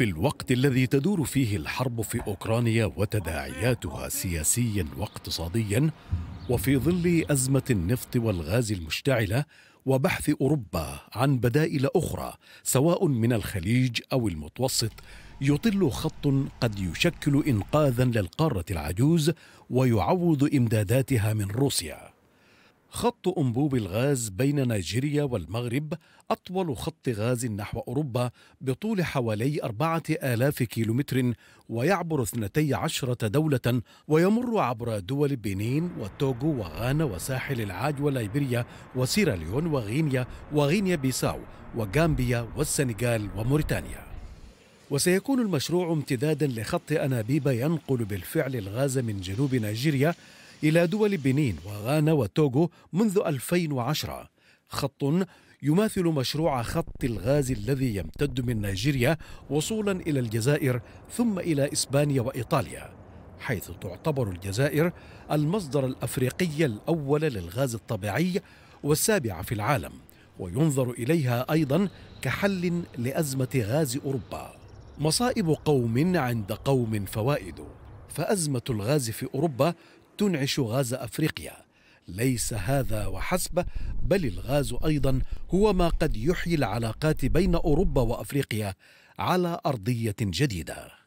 في الوقت الذي تدور فيه الحرب في أوكرانيا وتداعياتها سياسيا واقتصاديا وفي ظل أزمة النفط والغاز المشتعلة وبحث أوروبا عن بدائل أخرى سواء من الخليج أو المتوسط يطل خط قد يشكل إنقاذا للقارة العجوز ويعوض إمداداتها من روسيا خط انبوب الغاز بين نيجيريا والمغرب أطول خط غاز نحو أوروبا بطول حوالي أربعة آلاف كيلومتر ويعبر اثنتي عشرة دولة ويمر عبر دول بنين وتوغو وغانا وساحل العاج وليبيريا وسيراليون وغينيا وغينيا بيساو وغامبيا والسنغال وموريتانيا وسيكون المشروع امتدادا لخط أنابيب ينقل بالفعل الغاز من جنوب نيجيريا إلى دول بنين وغانا وتوغو منذ 2010 خط يماثل مشروع خط الغاز الذي يمتد من نيجيريا وصولا إلى الجزائر ثم إلى إسبانيا وإيطاليا حيث تعتبر الجزائر المصدر الأفريقي الأول للغاز الطبيعي والسابع في العالم وينظر إليها أيضا كحل لأزمة غاز أوروبا مصائب قوم عند قوم فوائد فأزمة الغاز في أوروبا تنعش غاز افريقيا ليس هذا وحسب بل الغاز ايضا هو ما قد يحيي العلاقات بين اوروبا وافريقيا على ارضيه جديده